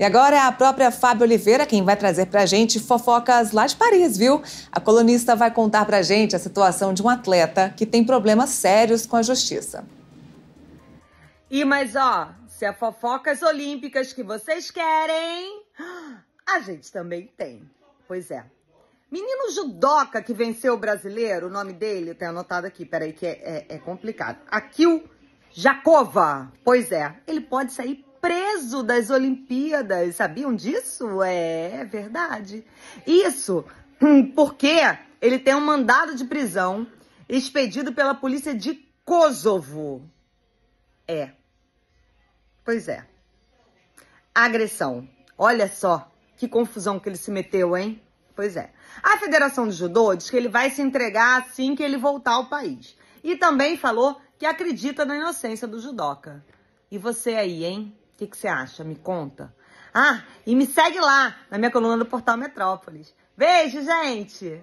E agora é a própria Fábio Oliveira quem vai trazer para a gente fofocas lá de Paris, viu? A colunista vai contar para a gente a situação de um atleta que tem problemas sérios com a justiça. E mas ó, se é fofocas olímpicas que vocês querem, a gente também tem. Pois é. Menino judoca que venceu o brasileiro, o nome dele, eu tenho anotado aqui, peraí que é, é, é complicado. Akil Jacova. Pois é, ele pode sair preso das Olimpíadas. Sabiam disso? É, é verdade. Isso hum, porque ele tem um mandado de prisão expedido pela polícia de Kosovo. É. Pois é. Agressão. Olha só que confusão que ele se meteu, hein? Pois é. A Federação de Judô diz que ele vai se entregar assim que ele voltar ao país. E também falou que acredita na inocência do judoca. E você aí, hein? que, que você acha? Me conta. Ah, e me segue lá na minha coluna do Portal Metrópolis. Beijo, gente!